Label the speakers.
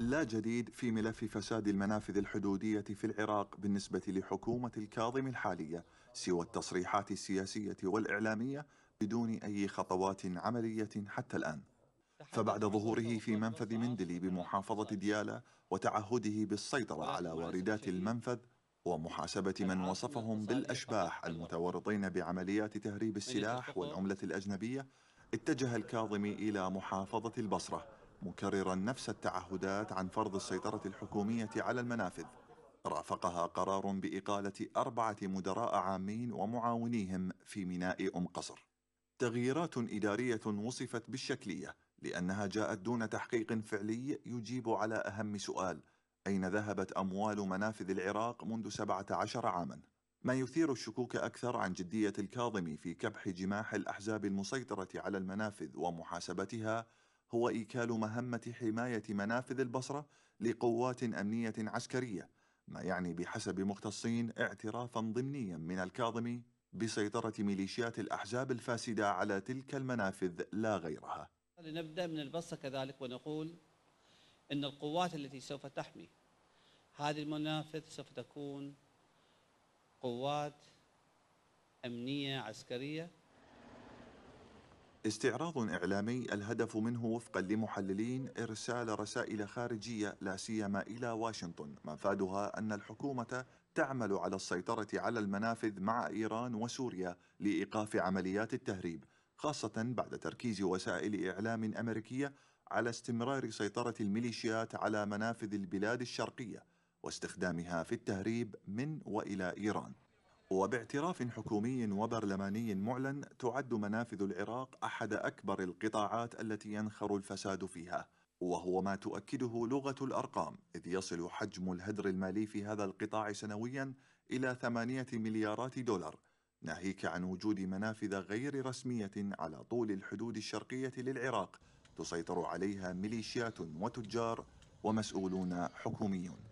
Speaker 1: لا جديد في ملف فساد المنافذ الحدودية في العراق بالنسبة لحكومة الكاظم الحالية سوى التصريحات السياسية والإعلامية بدون أي خطوات عملية حتى الآن فبعد ظهوره في منفذ مندلي بمحافظة ديالى وتعهده بالسيطرة على واردات المنفذ ومحاسبة من وصفهم بالأشباح المتورطين بعمليات تهريب السلاح والعملة الأجنبية اتجه الكاظمي إلى محافظة البصرة مكررا نفس التعهدات عن فرض السيطرة الحكومية على المنافذ رافقها قرار بإقالة أربعة مدراء عامين ومعاونيهم في ميناء أم قصر تغييرات إدارية وصفت بالشكلية لأنها جاءت دون تحقيق فعلي يجيب على أهم سؤال أين ذهبت أموال منافذ العراق منذ 17 عاما؟ ما يثير الشكوك أكثر عن جدية الكاظمي في كبح جماح الأحزاب المسيطرة على المنافذ ومحاسبتها هو إيكال مهمة حماية منافذ البصرة لقوات أمنية عسكرية ما يعني بحسب مختصين اعترافا ضمنيا من الكاظمي بسيطرة ميليشيات الأحزاب الفاسدة على تلك المنافذ لا غيرها
Speaker 2: لنبدأ من البصرة كذلك ونقول أن القوات التي سوف تحمي هذه المنافذ سوف تكون قوات أمنية عسكرية
Speaker 1: استعراض إعلامي الهدف منه وفقا لمحللين إرسال رسائل خارجية لا سيما إلى واشنطن مفادها أن الحكومة تعمل على السيطرة على المنافذ مع إيران وسوريا لإيقاف عمليات التهريب خاصة بعد تركيز وسائل إعلام أمريكية على استمرار سيطرة الميليشيات على منافذ البلاد الشرقية واستخدامها في التهريب من وإلى إيران وباعتراف حكومي وبرلماني معلن تعد منافذ العراق أحد أكبر القطاعات التي ينخر الفساد فيها وهو ما تؤكده لغة الأرقام إذ يصل حجم الهدر المالي في هذا القطاع سنويا إلى ثمانية مليارات دولار ناهيك عن وجود منافذ غير رسمية على طول الحدود الشرقية للعراق تسيطر عليها ميليشيات وتجار ومسؤولون حكوميون